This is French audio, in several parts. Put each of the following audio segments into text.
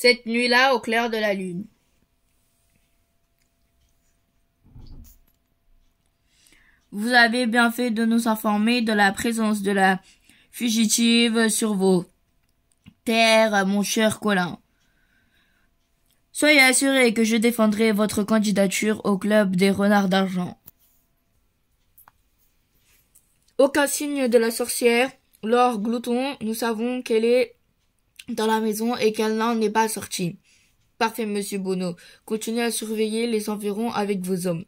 cette nuit-là au clair de la lune. Vous avez bien fait de nous informer de la présence de la fugitive sur vos terres, mon cher Colin. Soyez assuré que je défendrai votre candidature au club des renards d'argent. Aucun signe de la sorcière, l'or Glouton, nous savons qu'elle est dans la maison et qu'elle n'en est pas sortie. Parfait, monsieur Bono. Continuez à surveiller les environs avec vos hommes.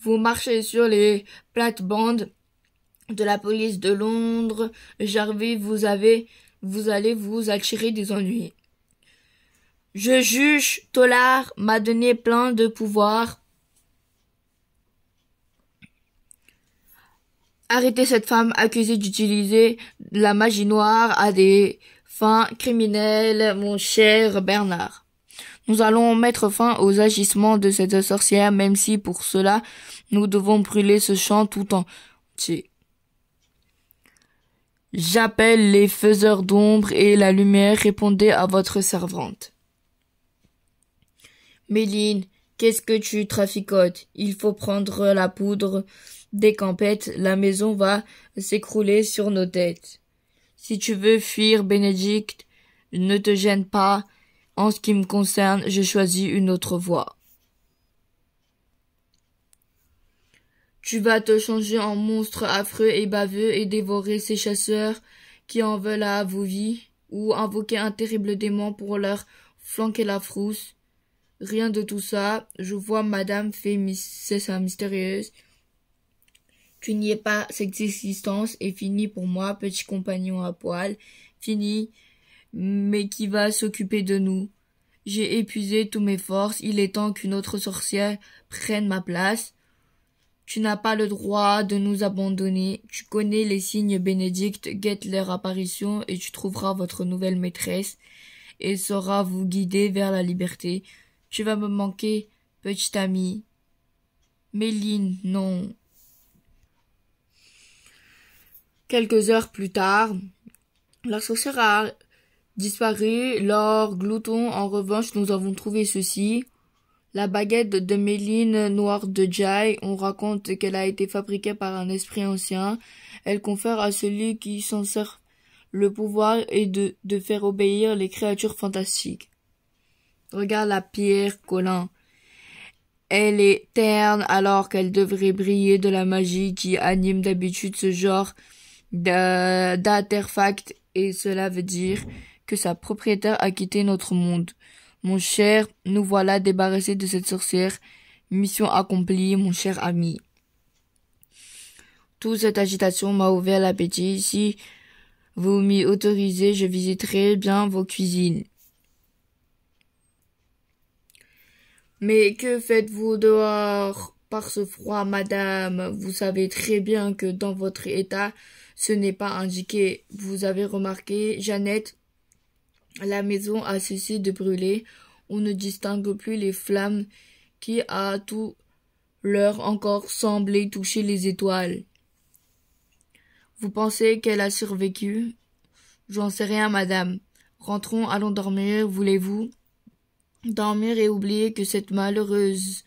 Vous marchez sur les plates-bandes de la police de Londres. Jarvis, vous avez, vous allez vous attirer des ennuis. Je juge, Tollard m'a donné plein de pouvoir. Arrêtez cette femme accusée d'utiliser la magie noire à des fin criminel, mon cher Bernard. Nous allons mettre fin aux agissements de cette sorcière, même si pour cela, nous devons brûler ce champ tout entier. J'appelle les faiseurs d'ombre et la lumière, répondait à votre servante. Méline, qu'est-ce que tu traficotes? Il faut prendre la poudre des campettes, la maison va s'écrouler sur nos têtes. Si tu veux fuir, Bénédicte, ne te gêne pas. En ce qui me concerne, je choisis une autre voie. Tu vas te changer en monstre affreux et baveux et dévorer ces chasseurs qui en veulent à vos vies, ou invoquer un terrible démon pour leur flanquer la frousse. Rien de tout ça. Je vois Madame fait c'est mystérieuse. Tu n'y es pas cette existence est fini pour moi, petit compagnon à poil, fini, mais qui va s'occuper de nous. J'ai épuisé toutes mes forces, il est temps qu'une autre sorcière prenne ma place. Tu n'as pas le droit de nous abandonner. Tu connais les signes bénédictes, guette leur apparition et tu trouveras votre nouvelle maîtresse et saura vous guider vers la liberté. Tu vas me manquer, petit ami. Méline, non, Quelques heures plus tard, la sorcière a disparu. Lors Glouton, en revanche, nous avons trouvé ceci. La baguette de méline noire de Jai, on raconte qu'elle a été fabriquée par un esprit ancien. Elle confère à celui qui s'en sert le pouvoir et de, de faire obéir les créatures fantastiques. Regarde la pierre, Colin. Elle est terne alors qu'elle devrait briller de la magie qui anime d'habitude ce genre d'Aterfact et cela veut dire que sa propriétaire a quitté notre monde. Mon cher, nous voilà débarrassés de cette sorcière. Mission accomplie, mon cher ami. Toute cette agitation m'a ouvert l'appétit. Si vous m'y autorisez, je visiterai bien vos cuisines. Mais que faites-vous dehors ce froid, madame. Vous savez très bien que dans votre état, ce n'est pas indiqué. Vous avez remarqué, Jeannette, la maison a cessé de brûler. On ne distingue plus les flammes qui, à tout l'heure encore, semblaient toucher les étoiles. Vous pensez qu'elle a survécu J'en sais rien, madame. Rentrons, allons dormir, voulez-vous Dormir et oublier que cette malheureuse,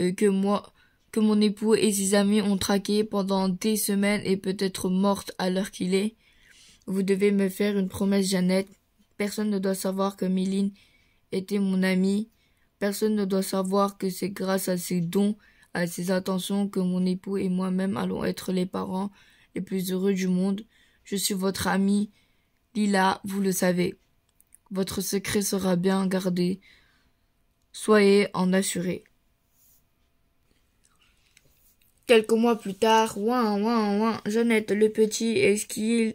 euh, que moi, que mon époux et ses amis ont traqué pendant des semaines et peut-être morte à l'heure qu'il est. Vous devez me faire une promesse, Jeannette. Personne ne doit savoir que Miline était mon amie. Personne ne doit savoir que c'est grâce à ses dons, à ses attentions que mon époux et moi-même allons être les parents les plus heureux du monde. Je suis votre amie. Lila, vous le savez. Votre secret sera bien gardé. Soyez en assuré. » Quelques mois plus tard, ouin, ouin, ouin, Jeannette le petit qu'il...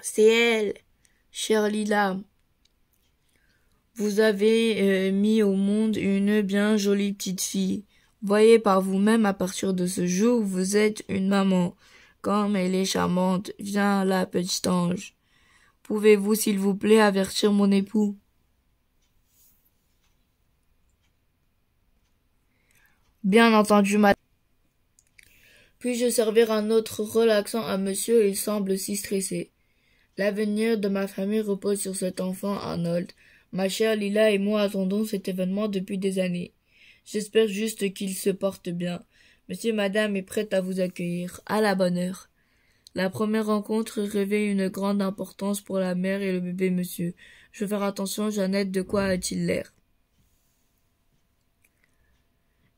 C'est elle, chère Lila. Vous avez euh, mis au monde une bien jolie petite fille. Voyez par vous-même à partir de ce jour, vous êtes une maman. Comme elle est charmante, viens la petite ange. Pouvez-vous, s'il vous plaît, avertir mon époux? Bien entendu, madame. Puis-je servir un autre relaxant à monsieur Il semble si stressé. L'avenir de ma famille repose sur cet enfant, Arnold. Ma chère Lila et moi attendons cet événement depuis des années. J'espère juste qu'il se porte bien. Monsieur et madame est prête à vous accueillir. À la bonne heure. La première rencontre revêt une grande importance pour la mère et le bébé, monsieur. Je faire attention, Jeannette, de quoi a-t-il l'air?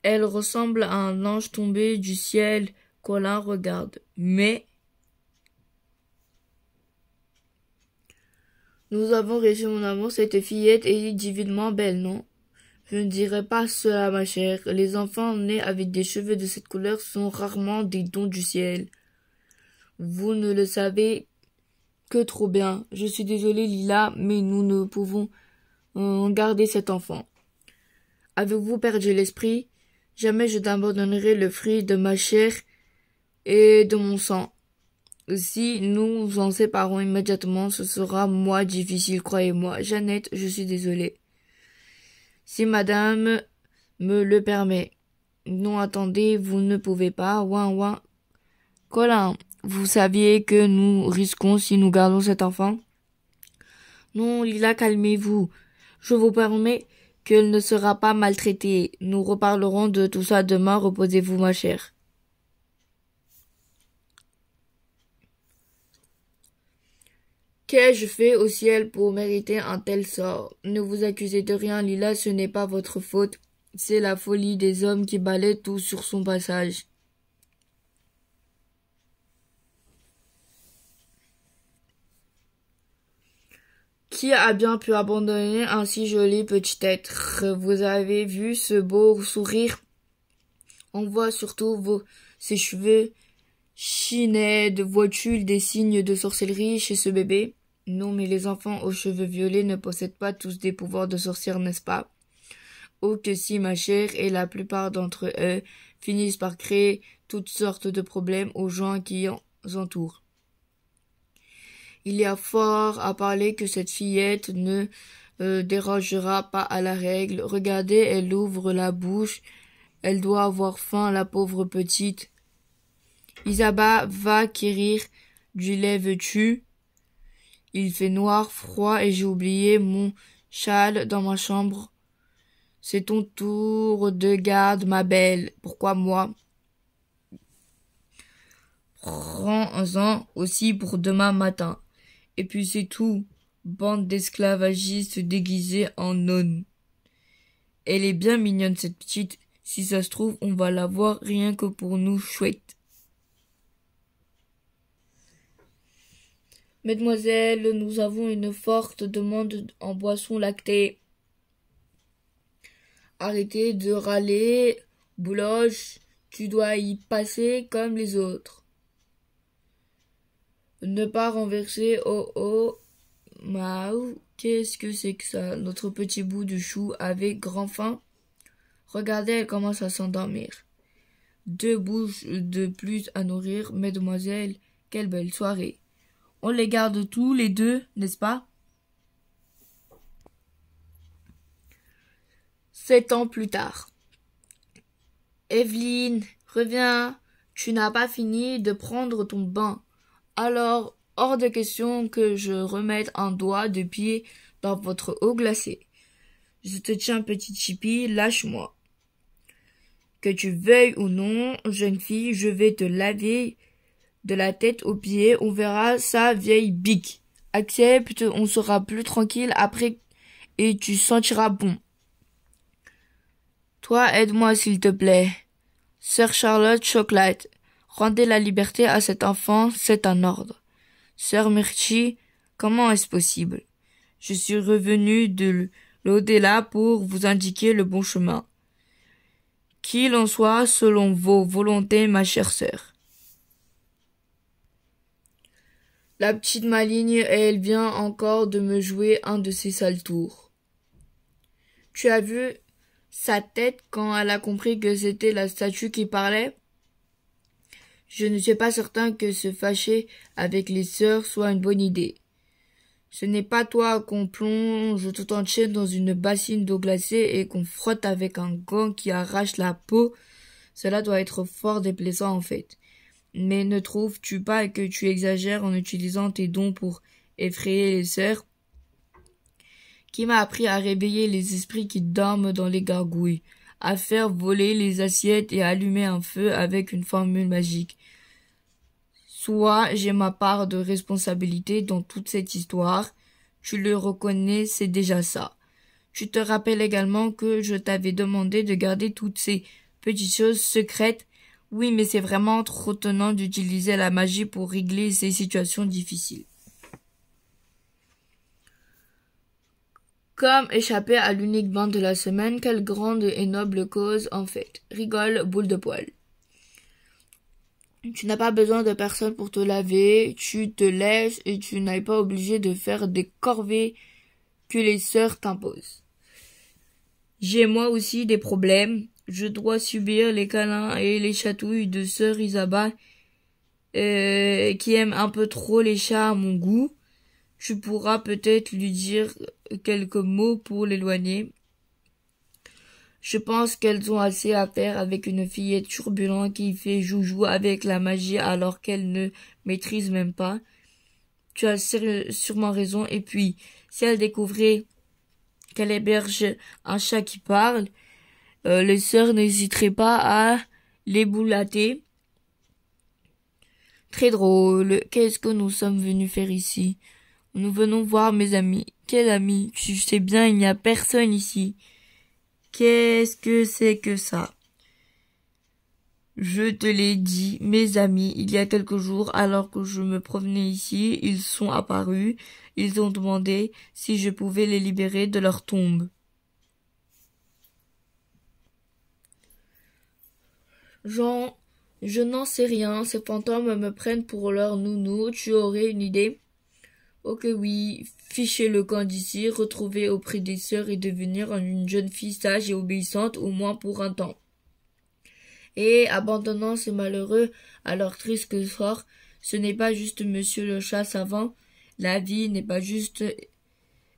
Elle ressemble à un ange tombé du ciel Colin regarde. Mais Nous avons reçu mon amour, cette fillette est divinement belle, non Je ne dirais pas cela, ma chère. Les enfants nés avec des cheveux de cette couleur sont rarement des dons du ciel. Vous ne le savez que trop bien. Je suis désolée, Lila, mais nous ne pouvons euh, garder cet enfant. Avez-vous perdu l'esprit Jamais je n'abandonnerai le fruit de ma chère et de mon sang. Si nous en séparons immédiatement, ce sera moi difficile, croyez-moi. Jeannette, je suis désolée. Si madame me le permet. Non, attendez, vous ne pouvez pas. Ouin, ouin. Colin, vous saviez que nous risquons si nous gardons cet enfant? Non, Lila, calmez-vous. Je vous permets qu'elle ne sera pas maltraitée. Nous reparlerons de tout ça demain. Reposez-vous, ma chère. Qu'ai-je fait au ciel pour mériter un tel sort Ne vous accusez de rien, Lila, ce n'est pas votre faute. C'est la folie des hommes qui balaient tout sur son passage. Qui a bien pu abandonner un si joli petit être Vous avez vu ce beau sourire On voit surtout vos, ses cheveux chinés de voitures, des signes de sorcellerie chez ce bébé. Non, mais les enfants aux cheveux violets ne possèdent pas tous des pouvoirs de sorcière, n'est-ce pas Oh que si, ma chère, et la plupart d'entre eux finissent par créer toutes sortes de problèmes aux gens qui les entourent. Il y a fort à parler que cette fillette ne euh, dérogera pas à la règle. Regardez, elle ouvre la bouche. Elle doit avoir faim, la pauvre petite. Isaba va quérir du lait veux-tu il fait noir, froid, et j'ai oublié mon châle dans ma chambre. C'est ton tour de garde, ma belle. Pourquoi moi? Prends-en aussi pour demain matin. Et puis c'est tout. Bande d'esclavagistes déguisés en nonnes. Elle est bien mignonne, cette petite. Si ça se trouve, on va la voir rien que pour nous, chouette. « Mademoiselle, nous avons une forte demande en boissons lactées. Arrêtez de râler, Bouloche, tu dois y passer comme les autres. Ne pas renverser, oh oh, maou, qu'est-ce que c'est que ça, notre petit bout de chou avec grand faim Regardez, elle commence à s'endormir. Deux bouches de plus à nourrir, mademoiselle, quelle belle soirée. On les garde tous les deux, n'est-ce pas Sept ans plus tard. Evelyne, reviens, tu n'as pas fini de prendre ton bain. Alors, hors de question que je remette un doigt de pied dans votre eau glacée. Je te tiens, petite chippie, lâche-moi. Que tu veuilles ou non, jeune fille, je vais te laver de la tête aux pieds, on verra sa vieille bique. Accepte, on sera plus tranquille après et tu sentiras bon. Toi, aide-moi s'il te plaît. Sœur Charlotte Chocolate, rendez la liberté à cet enfant, c'est un ordre. Sœur Murchie, comment est-ce possible? Je suis revenu de lau pour vous indiquer le bon chemin. Qu'il en soit selon vos volontés, ma chère sœur. La petite maligne, elle vient encore de me jouer un de ses sales tours. Tu as vu sa tête quand elle a compris que c'était la statue qui parlait Je ne suis pas certain que se fâcher avec les sœurs soit une bonne idée. Ce n'est pas toi qu'on plonge tout entier dans une bassine d'eau glacée et qu'on frotte avec un gant qui arrache la peau. Cela doit être fort déplaisant en fait. Mais ne trouves-tu pas que tu exagères en utilisant tes dons pour effrayer les sœurs Qui m'a appris à réveiller les esprits qui dorment dans les gargouilles, à faire voler les assiettes et allumer un feu avec une formule magique Soit j'ai ma part de responsabilité dans toute cette histoire, tu le reconnais, c'est déjà ça. Je te rappelle également que je t'avais demandé de garder toutes ces petites choses secrètes oui, mais c'est vraiment trop tenant d'utiliser la magie pour régler ces situations difficiles. Comme échapper à l'unique bande de la semaine, quelle grande et noble cause en fait. Rigole, boule de poil. Tu n'as pas besoin de personne pour te laver, tu te lèches et tu n'es pas obligé de faire des corvées que les sœurs t'imposent. J'ai moi aussi des problèmes, je dois subir les câlins et les chatouilles de sœur Isabelle euh, qui aime un peu trop les chats à mon goût. Tu pourras peut-être lui dire quelques mots pour l'éloigner. Je pense qu'elles ont assez à faire avec une fillette turbulente qui fait joujou avec la magie alors qu'elle ne maîtrise même pas. Tu as sûrement raison. Et puis, si elle découvrait qu'elle héberge un chat qui parle, euh, les sœurs n'hésiteraient pas à les boulater. Très drôle. Qu'est-ce que nous sommes venus faire ici Nous venons voir mes amis. Quel ami Tu sais bien, il n'y a personne ici. Qu'est-ce que c'est que ça Je te l'ai dit, mes amis, il y a quelques jours, alors que je me promenais ici, ils sont apparus. Ils ont demandé si je pouvais les libérer de leur tombe. Jean, je n'en sais rien, ces fantômes me prennent pour leur nounou, tu aurais une idée Ok oui, ficher le camp d'ici, retrouver auprès des sœurs et devenir une jeune fille sage et obéissante au moins pour un temps. Et abandonnant ces malheureux à leur triste sort, ce n'est pas juste monsieur le chat savant, la vie n'est pas juste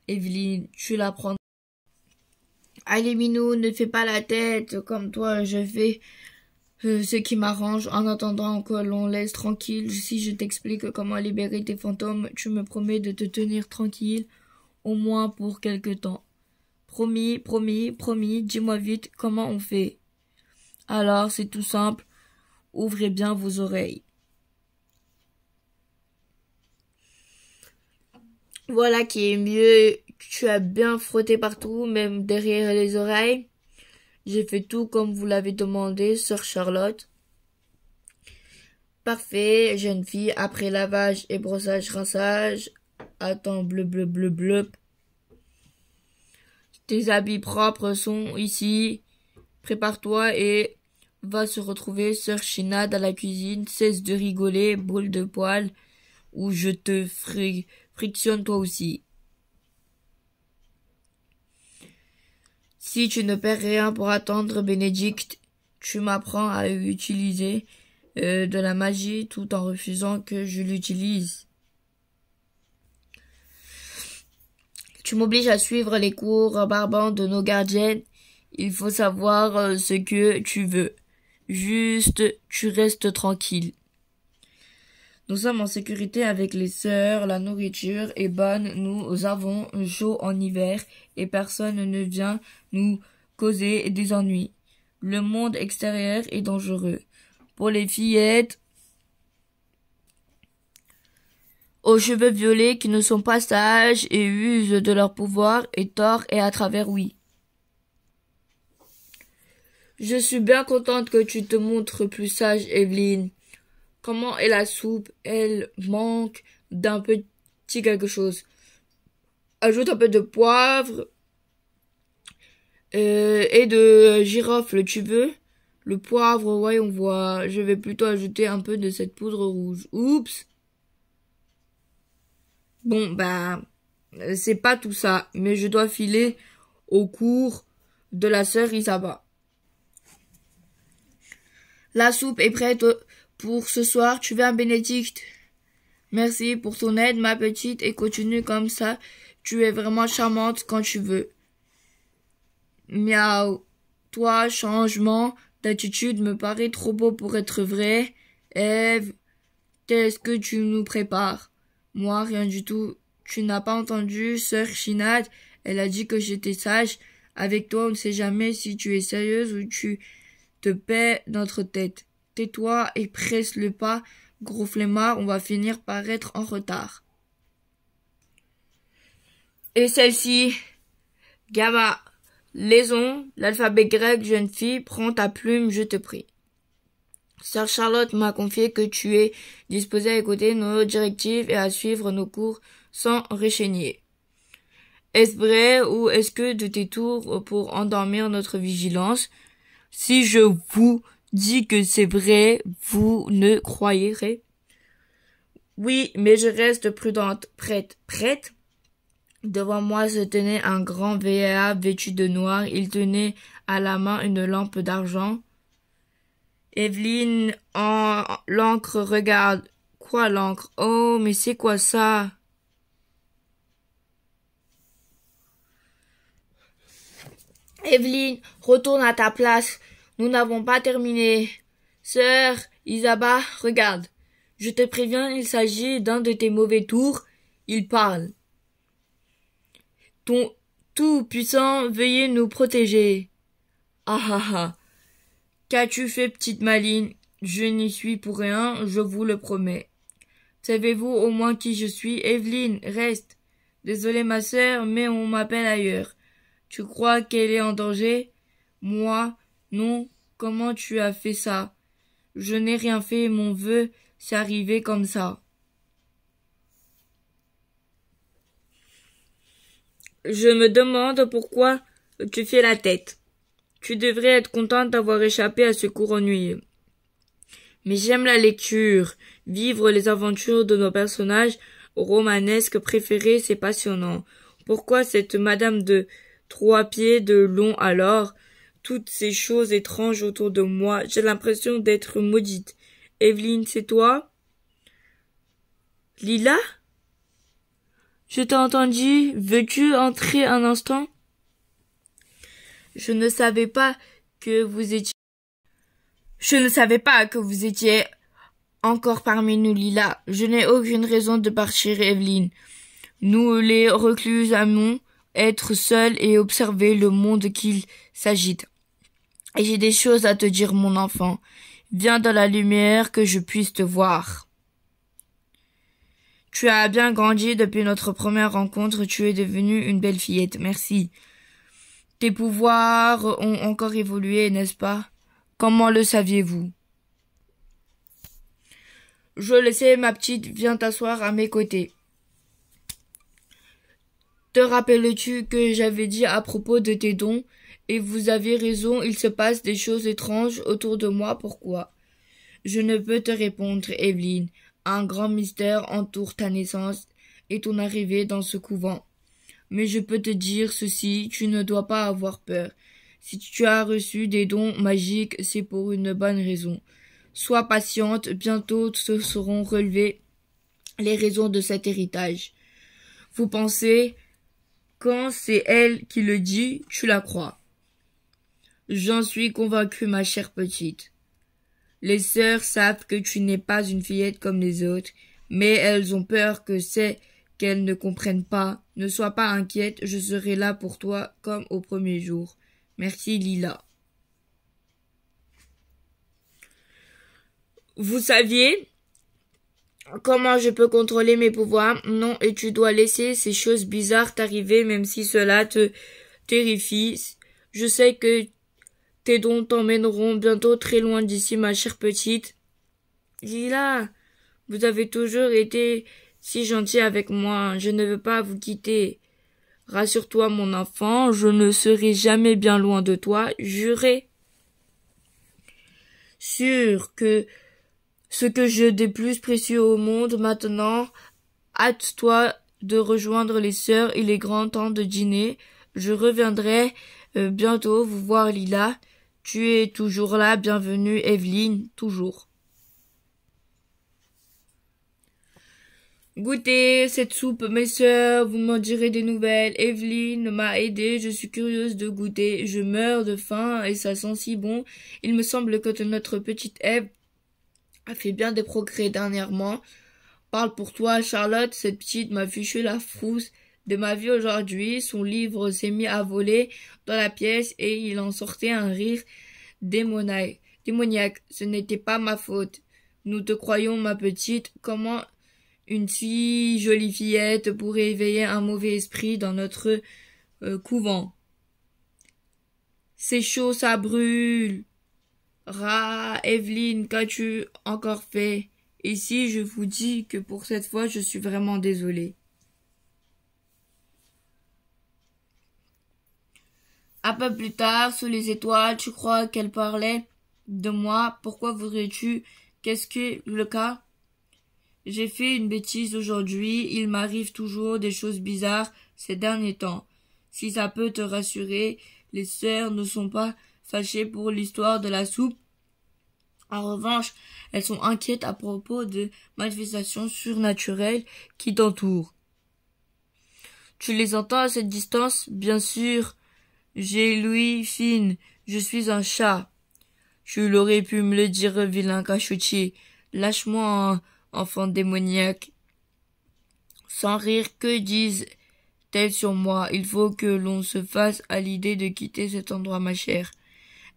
Evelyne, tu l'apprends. Allez Minou, ne fais pas la tête comme toi je vais... » Euh, ce qui m'arrange en attendant que l'on laisse tranquille. Si je t'explique comment libérer tes fantômes, tu me promets de te tenir tranquille, au moins pour quelque temps. Promis, promis, promis, dis-moi vite comment on fait. Alors, c'est tout simple. Ouvrez bien vos oreilles. Voilà qui est mieux. Tu as bien frotté partout, même derrière les oreilles. J'ai fait tout comme vous l'avez demandé, sœur Charlotte. Parfait, jeune fille, après lavage et brossage, rinçage. Attends, bleu, bleu, bleu, bleu. Tes habits propres sont ici. Prépare-toi et va se retrouver sœur Chinade à la cuisine. Cesse de rigoler, boule de poil, ou je te frictionne toi aussi. Si tu ne perds rien pour attendre, Bénédicte, tu m'apprends à utiliser euh, de la magie tout en refusant que je l'utilise. Tu m'obliges à suivre les cours barbants de nos gardiennes. Il faut savoir euh, ce que tu veux. Juste, tu restes tranquille. Nous sommes en sécurité avec les sœurs, la nourriture est bonne, nous avons chaud en hiver et personne ne vient nous causer des ennuis. Le monde extérieur est dangereux. Pour les fillettes aux cheveux violets qui ne sont pas sages et usent de leur pouvoir et tort et à travers oui. Je suis bien contente que tu te montres plus sage, Evelyne comment est la soupe Elle manque d'un petit quelque chose. Ajoute un peu de poivre euh, et de girofle, tu veux Le poivre, ouais, on voit. Je vais plutôt ajouter un peu de cette poudre rouge. Oups Bon, ben, c'est pas tout ça, mais je dois filer au cours de la sœur Isaba. La soupe est prête pour ce soir, tu veux un Bénédicte. Merci pour ton aide, ma petite, et continue comme ça. Tu es vraiment charmante quand tu veux. Miaou. Toi, changement d'attitude me paraît trop beau pour être vrai. Eve, qu'est-ce que tu nous prépares? Moi, rien du tout. Tu n'as pas entendu, sœur Chinat, Elle a dit que j'étais sage. Avec toi, on ne sait jamais si tu es sérieuse ou tu te paies notre tête. Tais-toi et presse le pas, gros flemmard, on va finir par être en retard. Et celle-ci, Gamma, Léson, l'alphabet grec, jeune fille, prends ta plume, je te prie. Sœur Charlotte m'a confié que tu es disposée à écouter nos directives et à suivre nos cours sans réchaîner Est-ce vrai ou est-ce que de tes tours pour endormir notre vigilance? Si je vous « Dis que c'est vrai, vous ne croyerez. Oui, mais je reste prudente. Prête, prête. Devant moi se tenait un grand VA vêtu de noir. Il tenait à la main une lampe d'argent. Evelyne, en l'encre, regarde. Quoi l'encre Oh, mais c'est quoi ça Evelyne, retourne à ta place. Nous n'avons pas terminé. Sœur Isaba, regarde. Je te préviens, il s'agit d'un de tes mauvais tours. Il parle. Ton tout-puissant, veuillez nous protéger. Ah ah ah. Qu'as-tu fait, petite maline Je n'y suis pour rien, je vous le promets. Savez-vous au moins qui je suis Evelyne, reste. Désolée, ma sœur, mais on m'appelle ailleurs. Tu crois qu'elle est en danger Moi, non, comment tu as fait ça? Je n'ai rien fait, mon vœu, s'est arrivé comme ça. Je me demande pourquoi tu fais la tête. Tu devrais être contente d'avoir échappé à ce cours ennuyeux. Mais j'aime la lecture. Vivre les aventures de nos personnages romanesques préférés, c'est passionnant. Pourquoi cette madame de trois pieds de long alors toutes ces choses étranges autour de moi. J'ai l'impression d'être maudite. Evelyne, c'est toi? Lila? Je t'ai entendu. Veux-tu entrer un instant? Je ne savais pas que vous étiez. Je ne savais pas que vous étiez encore parmi nous, Lila. Je n'ai aucune raison de partir, Evelyne. Nous, les recluses, aimons être seuls et observer le monde qu'il s'agite. Et j'ai des choses à te dire, mon enfant. Viens dans la lumière que je puisse te voir. Tu as bien grandi depuis notre première rencontre, tu es devenue une belle fillette, merci. Tes pouvoirs ont encore évolué, n'est-ce pas Comment le saviez-vous Je le sais, ma petite, viens t'asseoir à mes côtés. Te rappelles-tu que j'avais dit à propos de tes dons et vous avez raison, il se passe des choses étranges autour de moi, pourquoi? Je ne peux te répondre, Evelyne. Un grand mystère entoure ta naissance et ton arrivée dans ce couvent. Mais je peux te dire ceci, tu ne dois pas avoir peur. Si tu as reçu des dons magiques, c'est pour une bonne raison. Sois patiente, bientôt se seront relevées les raisons de cet héritage. Vous pensez, quand c'est elle qui le dit, tu la crois. J'en suis convaincue, ma chère petite. Les sœurs savent que tu n'es pas une fillette comme les autres, mais elles ont peur que c'est qu'elles ne comprennent pas. Ne sois pas inquiète, je serai là pour toi comme au premier jour. Merci Lila. Vous saviez comment je peux contrôler mes pouvoirs Non, et tu dois laisser ces choses bizarres t'arriver même si cela te terrifie. Je sais que tes dons t'emmèneront bientôt très loin d'ici, ma chère petite. Lila, vous avez toujours été si gentil avec moi, je ne veux pas vous quitter. Rassure-toi, mon enfant, je ne serai jamais bien loin de toi, jurez. Sûr que ce que j'ai des plus précieux au monde maintenant, hâte-toi de rejoindre les sœurs, et les grands temps de dîner. Je reviendrai euh, bientôt vous voir, Lila. Tu es toujours là, bienvenue Evelyne, toujours. Goûtez cette soupe, mes sœurs, vous m'en direz des nouvelles. Evelyne m'a aidée, je suis curieuse de goûter. Je meurs de faim et ça sent si bon. Il me semble que notre petite Eve a fait bien des progrès dernièrement. Parle pour toi, Charlotte, cette petite m'a fichu la frousse de ma vie aujourd'hui. Son livre s'est mis à voler dans la pièce et il en sortait un rire démoniaque. Ce n'était pas ma faute. Nous te croyons, ma petite. Comment une si jolie fillette pourrait éveiller un mauvais esprit dans notre euh, couvent? C'est chaud, ça brûle. Ra, Evelyne, qu'as-tu encore fait? Ici, je vous dis que pour cette fois, je suis vraiment désolée. Un peu plus tard, sous les étoiles, tu crois qu'elle parlait de moi. Pourquoi voudrais-tu Qu'est-ce que le cas J'ai fait une bêtise aujourd'hui. Il m'arrive toujours des choses bizarres ces derniers temps. Si ça peut te rassurer, les sœurs ne sont pas fâchées pour l'histoire de la soupe. En revanche, elles sont inquiètes à propos de manifestations surnaturelles qui t'entourent. Tu les entends à cette distance, bien sûr, j'ai Louis, fine, je suis un chat. Tu l'aurais pu me le dire, vilain cachotier. Lâche-moi, enfant démoniaque. Sans rire, que disent-elles sur moi Il faut que l'on se fasse à l'idée de quitter cet endroit, ma chère.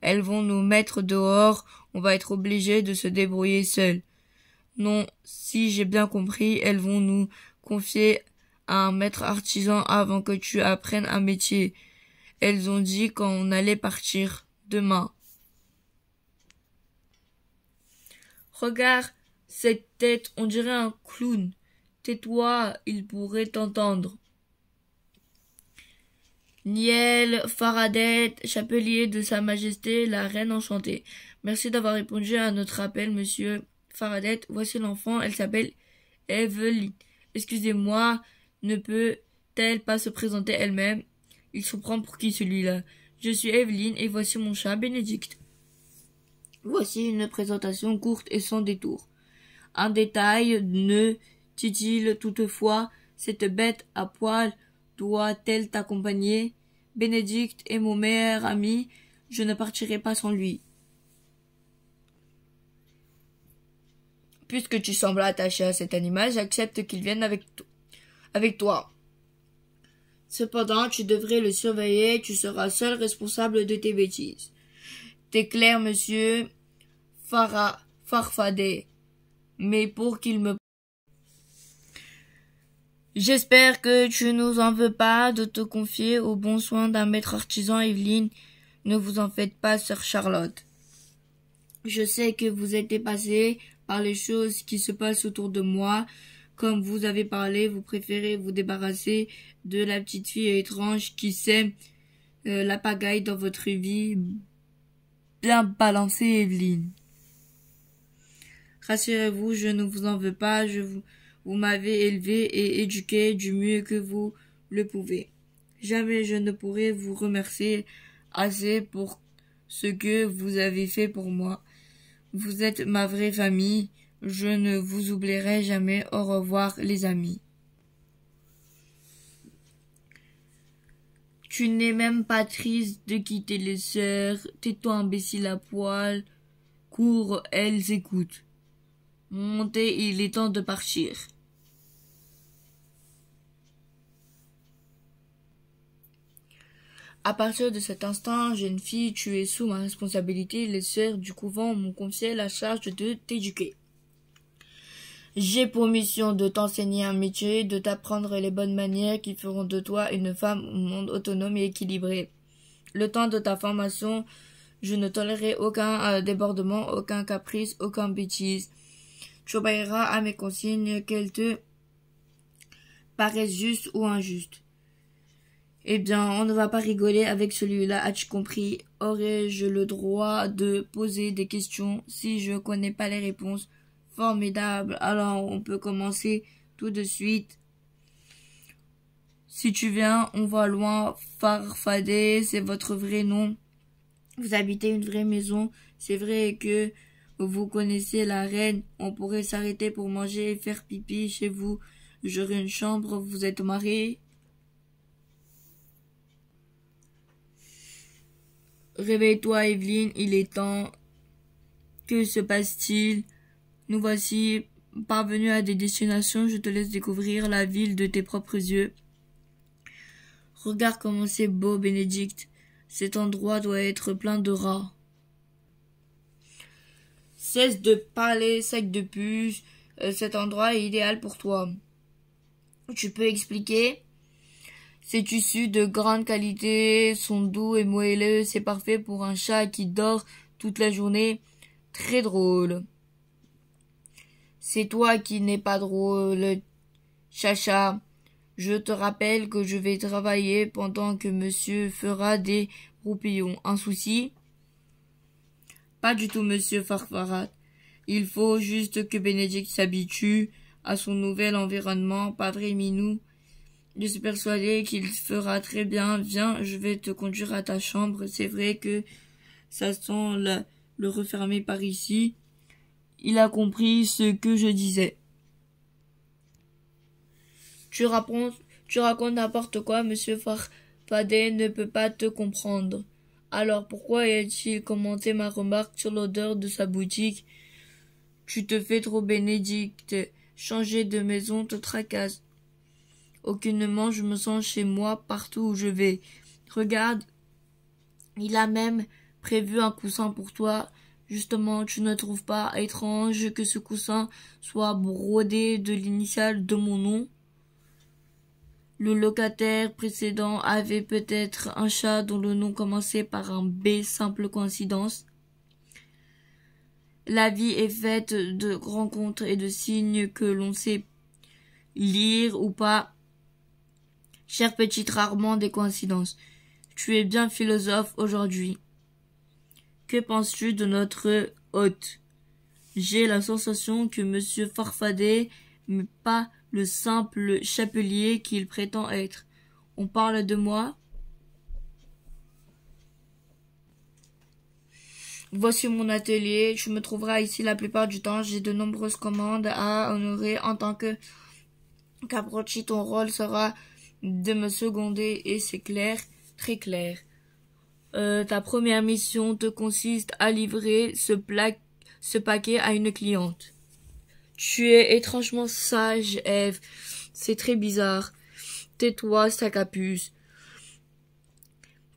Elles vont nous mettre dehors, on va être obligés de se débrouiller seuls. Non, si j'ai bien compris, elles vont nous confier à un maître artisan avant que tu apprennes un métier. Elles ont dit qu'on allait partir demain. Regarde cette tête, on dirait un clown. Tais-toi, il pourrait t'entendre. Niel Faradet, chapelier de Sa Majesté la Reine Enchantée. Merci d'avoir répondu à notre appel, monsieur Faradet. Voici l'enfant, elle s'appelle Evelyn. Excusez-moi, ne peut-elle pas se présenter elle-même il se prend pour qui celui-là Je suis Evelyne et voici mon chat Bénédicte. Voici une présentation courte et sans détour. Un détail ne dit toutefois, cette bête à poil doit-elle t'accompagner Bénédicte est mon meilleur ami, je ne partirai pas sans lui. Puisque tu sembles attaché à cet animal, j'accepte qu'il vienne avec, avec toi. Cependant, tu devrais le surveiller, tu seras seul responsable de tes bêtises. T'es clair, monsieur Fara Farfadet. Mais pour qu'il me J'espère que tu nous en veux pas de te confier aux bon soin d'un maître artisan, Evelyne. Ne vous en faites pas, sœur Charlotte. Je sais que vous êtes dépassé par les choses qui se passent autour de moi. Comme vous avez parlé, vous préférez vous débarrasser de la petite fille étrange qui sème euh, la pagaille dans votre vie. Bien balancée, Evelyne. Rassurez-vous, je ne vous en veux pas. Je vous, vous m'avez élevé et éduqué du mieux que vous le pouvez. Jamais je ne pourrai vous remercier assez pour ce que vous avez fait pour moi. Vous êtes ma vraie famille. Je ne vous oublierai jamais. Au revoir, les amis. Tu n'es même pas triste de quitter les sœurs. Tais-toi, imbécile à poil. Cours, elles écoutent. Montez, il est temps de partir. À partir de cet instant, jeune fille, tu es sous ma responsabilité. Les sœurs du couvent m'ont confié la charge de t'éduquer. J'ai pour mission de t'enseigner un métier, de t'apprendre les bonnes manières qui feront de toi une femme au monde autonome et équilibré. Le temps de ta formation, je ne tolérerai aucun euh, débordement, aucun caprice, aucun bêtise. Tu obéiras à mes consignes, qu'elles te paraissent justes ou injustes. Eh bien, on ne va pas rigoler avec celui-là, as-tu compris Aurais-je le droit de poser des questions si je ne connais pas les réponses Formidable. Alors, on peut commencer tout de suite. Si tu viens, on va loin. Farfadet, c'est votre vrai nom. Vous habitez une vraie maison. C'est vrai que vous connaissez la reine. On pourrait s'arrêter pour manger et faire pipi chez vous. J'aurai une chambre. Vous êtes marié. Réveille-toi, Evelyne. Il est temps. Que se passe-t-il? Nous voici parvenus à des destinations, je te laisse découvrir la ville de tes propres yeux. Regarde comment c'est beau, Bénédicte. Cet endroit doit être plein de rats. Cesse de parler, sac de puce. Euh, cet endroit est idéal pour toi. Tu peux expliquer Ces tissus de grande qualité sont doux et moelleux. C'est parfait pour un chat qui dort toute la journée. Très drôle. C'est toi qui n'es pas drôle, Chacha. Je te rappelle que je vais travailler pendant que monsieur fera des roupillons. Un souci? Pas du tout, monsieur Farfarat. Il faut juste que Bénédicte s'habitue à son nouvel environnement. Pas vrai, Minou? Je suis persuadé qu'il fera très bien. Viens, je vais te conduire à ta chambre. C'est vrai que ça sent le refermer par ici il a compris ce que je disais. Tu racontes, tu racontes n'importe quoi, monsieur Farfadet ne peut pas te comprendre. Alors pourquoi a-t-il commenté ma remarque sur l'odeur de sa boutique Tu te fais trop bénédicte. Changer de maison te tracasse. Aucunement je me sens chez moi partout où je vais. Regarde, il a même prévu un coussin pour toi Justement, tu ne trouves pas étrange que ce coussin soit brodé de l'initiale de mon nom Le locataire précédent avait peut-être un chat dont le nom commençait par un B, simple coïncidence. La vie est faite de rencontres et de signes que l'on sait lire ou pas. cher petite, rarement des coïncidences. Tu es bien philosophe aujourd'hui. Que penses-tu de notre hôte J'ai la sensation que monsieur Farfadet n'est pas le simple chapelier qu'il prétend être. On parle de moi Voici mon atelier. Je me trouverai ici la plupart du temps. J'ai de nombreuses commandes à honorer en tant que Caprocci. Ton rôle sera de me seconder et c'est clair, très clair. Euh, ta première mission te consiste à livrer ce, paquet à une cliente. Tu es étrangement sage, Eve. C'est très bizarre. Tais-toi, sac à puce.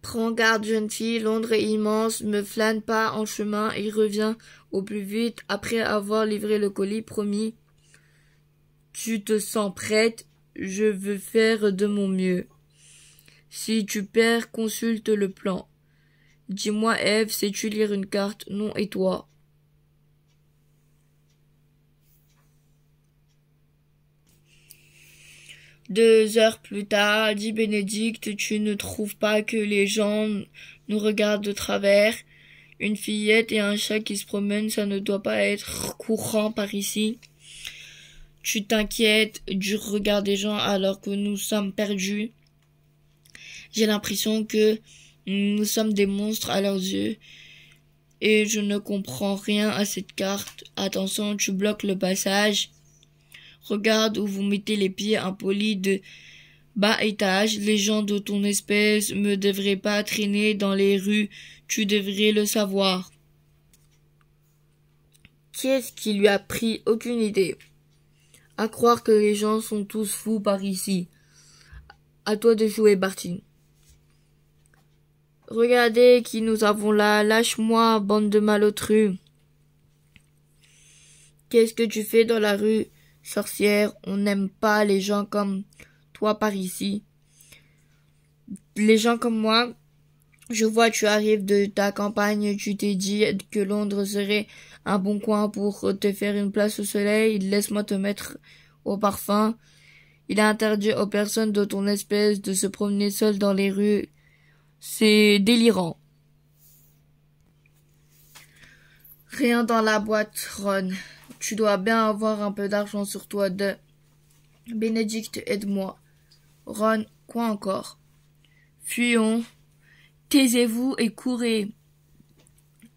Prends garde, gentil. Londres est immense, me flâne pas en chemin et reviens au plus vite après avoir livré le colis promis. Tu te sens prête, je veux faire de mon mieux. Si tu perds, consulte le plan. Dis-moi, Eve, sais-tu lire une carte Non, et toi Deux heures plus tard, dit Bénédicte, tu ne trouves pas que les gens nous regardent de travers Une fillette et un chat qui se promènent, ça ne doit pas être courant par ici. Tu t'inquiètes du regard des gens alors que nous sommes perdus. J'ai l'impression que nous sommes des monstres à leurs yeux. Et je ne comprends rien à cette carte. Attention, tu bloques le passage. Regarde où vous mettez les pieds impolis de bas étage. Les gens de ton espèce ne devraient pas traîner dans les rues. Tu devrais le savoir. Qui est-ce qui lui a pris Aucune idée. À croire que les gens sont tous fous par ici. À toi de jouer, Bartine. Regardez qui nous avons là. Lâche-moi, bande de malotrues. Qu'est-ce que tu fais dans la rue, sorcière On n'aime pas les gens comme toi par ici. Les gens comme moi, je vois tu arrives de ta campagne, tu t'es dit que Londres serait un bon coin pour te faire une place au soleil. Laisse-moi te mettre au parfum. Il a interdit aux personnes de ton espèce de se promener seules dans les rues c'est délirant. Rien dans la boîte, Ron. Tu dois bien avoir un peu d'argent sur toi de... Bénédicte, aide-moi. Ron, quoi encore Fuyons. Taisez-vous et courez.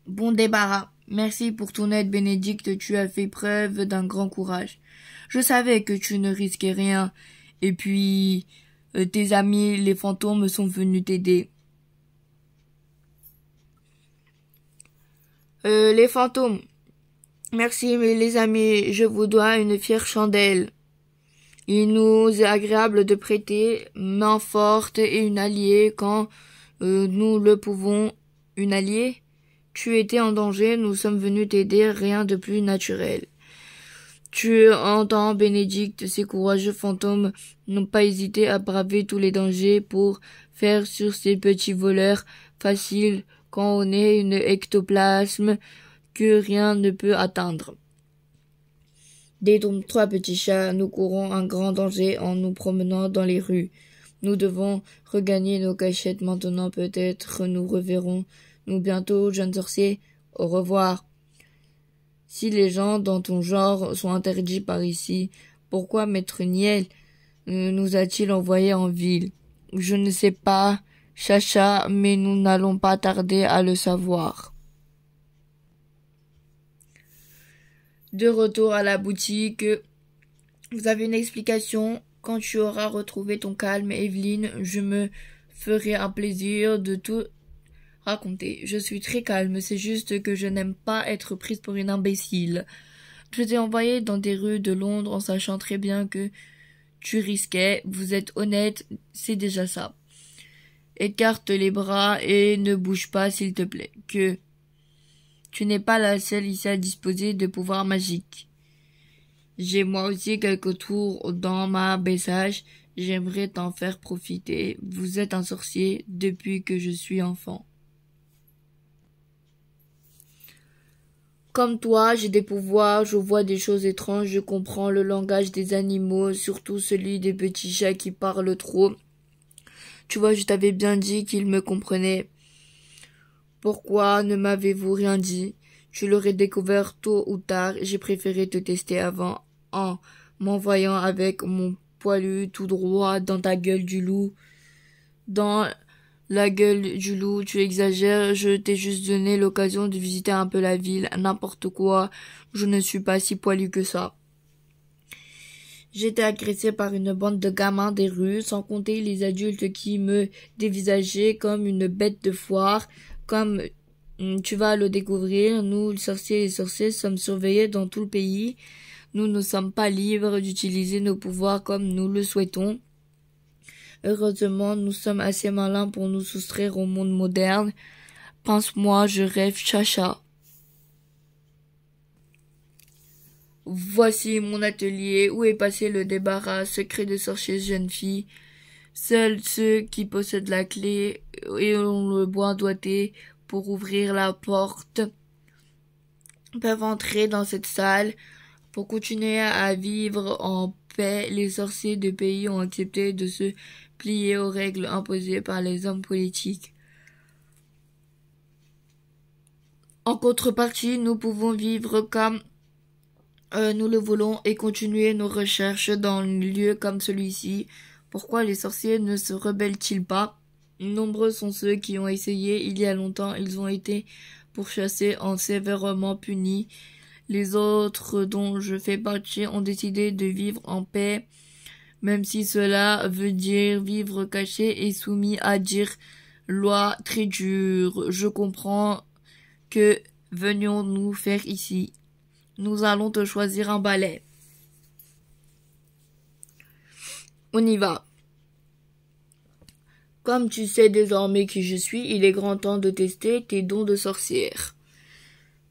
Bon débarras. Merci pour ton aide, Bénédicte. Tu as fait preuve d'un grand courage. Je savais que tu ne risquais rien. Et puis, euh, tes amis, les fantômes, sont venus t'aider. Euh, les fantômes. Merci, mes les amis, je vous dois une fière chandelle. Il nous est agréable de prêter main forte et une alliée quand euh, nous le pouvons. Une alliée Tu étais en danger, nous sommes venus t'aider, rien de plus naturel. Tu entends, Bénédicte, ces courageux fantômes n'ont pas hésité à braver tous les dangers pour faire sur ces petits voleurs faciles quand on est une ectoplasme que rien ne peut atteindre. Des trois petits chats, nous courons un grand danger en nous promenant dans les rues. Nous devons regagner nos cachettes maintenant peut-être nous reverrons nous bientôt, jeunes sorciers. Au revoir. Si les gens dans ton genre sont interdits par ici, pourquoi maître Niel euh, nous a-t-il envoyés en ville Je ne sais pas. Chacha, mais nous n'allons pas tarder à le savoir. De retour à la boutique, vous avez une explication. Quand tu auras retrouvé ton calme, Evelyne, je me ferai un plaisir de tout raconter. Je suis très calme, c'est juste que je n'aime pas être prise pour une imbécile. Je t'ai envoyé dans des rues de Londres en sachant très bien que tu risquais. Vous êtes honnête, c'est déjà ça. Écarte les bras et ne bouge pas, s'il te plaît, que tu n'es pas la seule ici à disposer de pouvoirs magiques. J'ai moi aussi quelques tours dans ma baissage, J'aimerais t'en faire profiter. Vous êtes un sorcier depuis que je suis enfant. Comme toi, j'ai des pouvoirs, je vois des choses étranges, je comprends le langage des animaux, surtout celui des petits chats qui parlent trop tu vois, je t'avais bien dit qu'il me comprenait. Pourquoi ne m'avez-vous rien dit Tu l'aurais découvert tôt ou tard. J'ai préféré te tester avant en m'envoyant avec mon poilu tout droit dans ta gueule du loup. Dans la gueule du loup, tu exagères, je t'ai juste donné l'occasion de visiter un peu la ville, n'importe quoi, je ne suis pas si poilu que ça. J'étais agressé par une bande de gamins des rues, sans compter les adultes qui me dévisageaient comme une bête de foire, comme hum, tu vas le découvrir, nous, sorciers et sorciers, sommes surveillés dans tout le pays. Nous ne sommes pas libres d'utiliser nos pouvoirs comme nous le souhaitons. Heureusement, nous sommes assez malins pour nous soustraire au monde moderne. Pense-moi, je rêve chacha. Voici mon atelier où est passé le débarras secret de sorcières jeunes filles. Seuls ceux qui possèdent la clé et ont le bois doigté pour ouvrir la porte peuvent entrer dans cette salle. Pour continuer à vivre en paix, les sorciers de pays ont accepté de se plier aux règles imposées par les hommes politiques. En contrepartie, nous pouvons vivre comme euh, nous le voulons et continuer nos recherches dans un lieu comme celui-ci. Pourquoi les sorciers ne se rebellent-ils pas Nombreux sont ceux qui ont essayé il y a longtemps, ils ont été pourchassés en sévèrement punis. Les autres dont je fais partie ont décidé de vivre en paix, même si cela veut dire vivre caché et soumis à dire loi très dure. Je comprends que venions nous faire ici. Nous allons te choisir un ballet. On y va. Comme tu sais désormais qui je suis, il est grand temps de tester tes dons de sorcière.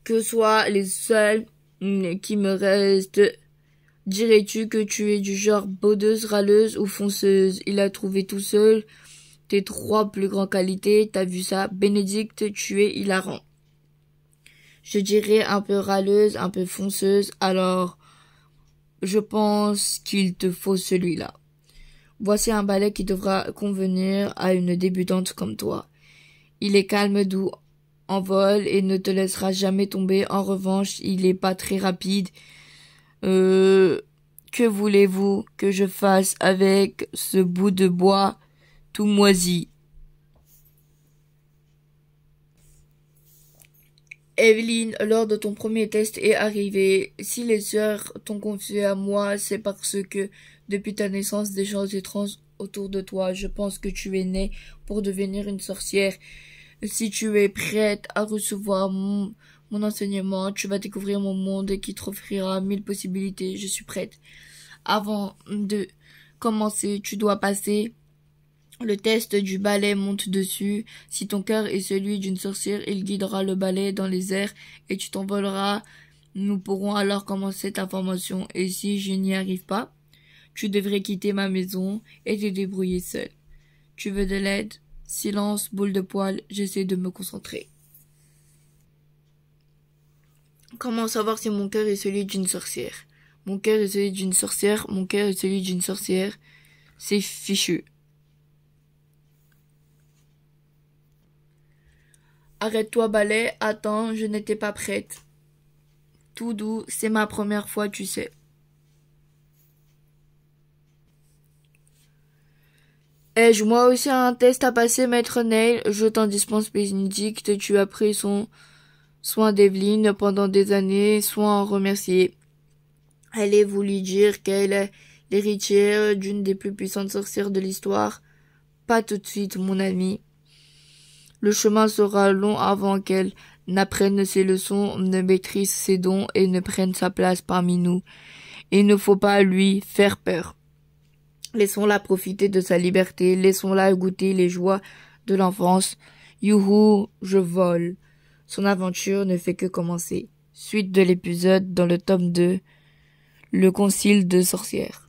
Que soient les seuls qui me restent. Dirais-tu que tu es du genre bodeuse, râleuse ou fonceuse Il a trouvé tout seul tes trois plus grandes qualités. T'as vu ça Bénédicte, tu es hilarant je dirais un peu râleuse, un peu fonceuse, alors je pense qu'il te faut celui-là. Voici un ballet qui devra convenir à une débutante comme toi. Il est calme, doux, en vol et ne te laissera jamais tomber. En revanche, il n'est pas très rapide. Euh, que voulez-vous que je fasse avec ce bout de bois tout moisi Evelyne, lors de ton premier test est arrivé. Si les sœurs t'ont confié à moi, c'est parce que depuis ta naissance, des choses étranges autour de toi. Je pense que tu es née pour devenir une sorcière. Si tu es prête à recevoir mon, enseignement, tu vas découvrir mon monde qui t'offrira mille possibilités. Je suis prête. Avant de commencer, tu dois passer le test du balai monte dessus. Si ton cœur est celui d'une sorcière, il guidera le balai dans les airs et tu t'envoleras. Nous pourrons alors commencer ta formation. Et si je n'y arrive pas, tu devrais quitter ma maison et te débrouiller seul. Tu veux de l'aide? Silence, boule de poil, j'essaie de me concentrer. Comment savoir si mon cœur est celui d'une sorcière? Mon cœur est celui d'une sorcière, mon cœur est celui d'une sorcière. C'est fichu. Arrête-toi, balai, attends, je n'étais pas prête. Tout doux, c'est ma première fois, tu sais. Ai-je eh, moi aussi un test à passer, maître Neil Je t'en dispense, Bénédicte, tu as pris son soin d'Evelyne pendant des années, soin en remercier. Allez vous lui dire qu'elle est l'héritière d'une des plus puissantes sorcières de l'histoire. Pas tout de suite, mon ami. Le chemin sera long avant qu'elle n'apprenne ses leçons, ne maîtrise ses dons et ne prenne sa place parmi nous. Il ne faut pas lui faire peur. Laissons-la profiter de sa liberté, laissons-la goûter les joies de l'enfance. Youhou, je vole. Son aventure ne fait que commencer. Suite de l'épisode dans le tome 2, le concile de sorcières.